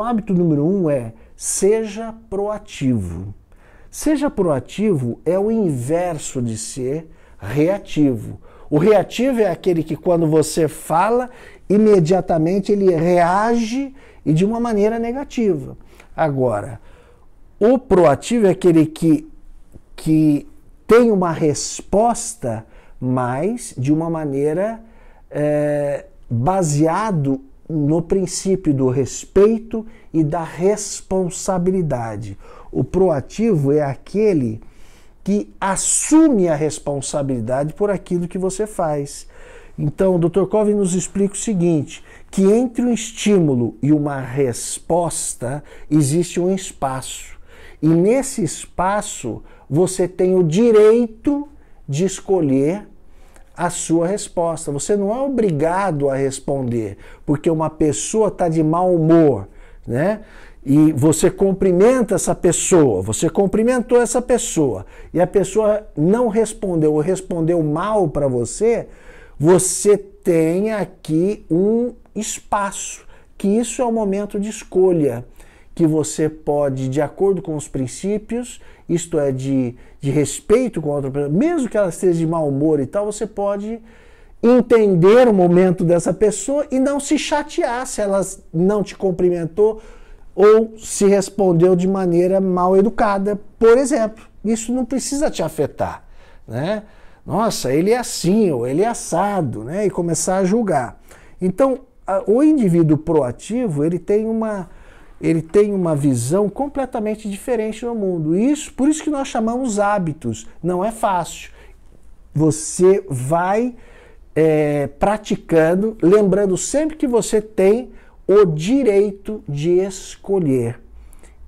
O hábito número um é seja proativo. Seja proativo é o inverso de ser reativo. O reativo é aquele que, quando você fala, imediatamente ele reage e de uma maneira negativa. Agora, o proativo é aquele que, que tem uma resposta, mas de uma maneira é, baseado no princípio do respeito e da responsabilidade. O proativo é aquele que assume a responsabilidade por aquilo que você faz. Então, o Dr. Covey nos explica o seguinte: que entre um estímulo e uma resposta existe um espaço. E nesse espaço você tem o direito de escolher a sua resposta. Você não é obrigado a responder porque uma pessoa está de mau humor, né? E você cumprimenta essa pessoa, você cumprimentou essa pessoa e a pessoa não respondeu ou respondeu mal para você, você tem aqui um espaço, que isso é o um momento de escolha que você pode, de acordo com os princípios, isto é, de, de respeito com a outra pessoa, mesmo que ela esteja de mau humor e tal, você pode entender o momento dessa pessoa e não se chatear se ela não te cumprimentou ou se respondeu de maneira mal educada, por exemplo. Isso não precisa te afetar, né? Nossa, ele é assim ou ele é assado, né? E começar a julgar. Então, o indivíduo proativo, ele tem uma ele tem uma visão completamente diferente no mundo. Isso, por isso que nós chamamos hábitos. Não é fácil. Você vai é, praticando, lembrando sempre que você tem o direito de escolher.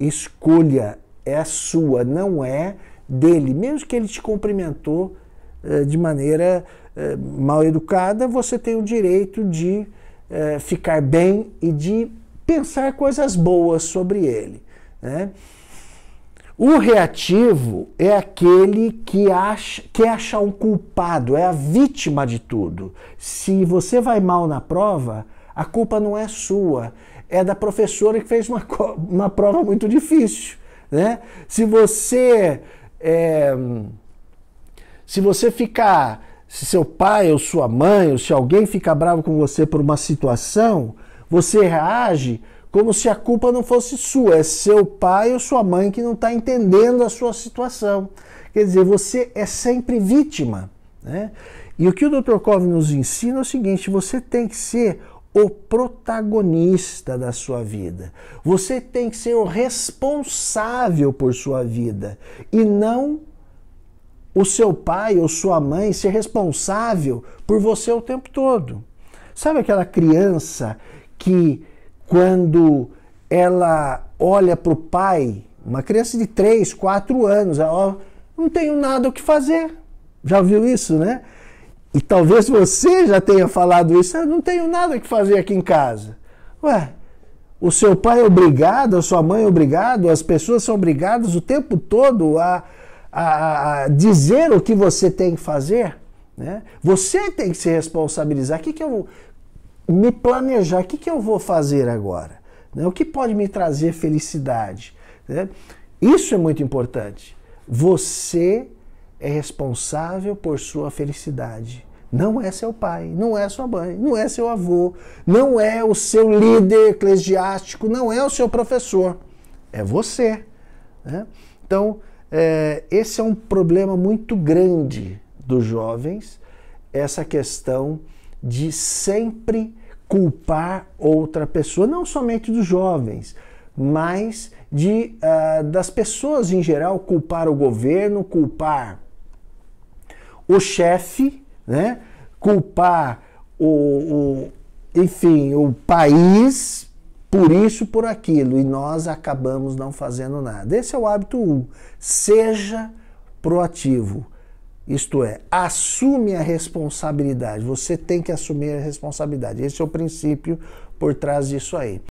Escolha é sua, não é dele. Mesmo que ele te cumprimentou é, de maneira é, mal educada, você tem o direito de é, ficar bem e de pensar coisas boas sobre ele. Né? O reativo é aquele que acha, quer achar um culpado, é a vítima de tudo. Se você vai mal na prova, a culpa não é sua, é da professora que fez uma, uma prova muito difícil. Né? Se você é, se você ficar, se seu pai ou sua mãe ou se alguém ficar bravo com você por uma situação, você reage como se a culpa não fosse sua, é seu pai ou sua mãe que não está entendendo a sua situação. Quer dizer, você é sempre vítima. Né? E o que o Dr. Cove nos ensina é o seguinte: você tem que ser o protagonista da sua vida. Você tem que ser o responsável por sua vida e não o seu pai ou sua mãe ser responsável por você o tempo todo. Sabe aquela criança que quando ela olha para o pai, uma criança de 3, 4 anos, ela não tenho nada o que fazer. Já viu isso, né? E talvez você já tenha falado isso, eu ah, não tenho nada o que fazer aqui em casa. Ué, o seu pai é obrigado, a sua mãe é obrigado, as pessoas são obrigadas o tempo todo a, a, a dizer o que você tem que fazer. Né? Você tem que se responsabilizar. O que, que eu me planejar. O que, que eu vou fazer agora? Né? O que pode me trazer felicidade? Né? Isso é muito importante. Você é responsável por sua felicidade. Não é seu pai, não é sua mãe, não é seu avô, não é o seu líder eclesiástico, não é o seu professor. É você. Né? Então, é, esse é um problema muito grande dos jovens, essa questão de sempre culpar outra pessoa, não somente dos jovens, mas de uh, das pessoas em geral culpar o governo, culpar o chefe, né? Culpar o, o, enfim, o país por isso, por aquilo, e nós acabamos não fazendo nada. Esse é o hábito 1. Um. Seja proativo. Isto é, assume a responsabilidade. Você tem que assumir a responsabilidade. Esse é o princípio por trás disso aí.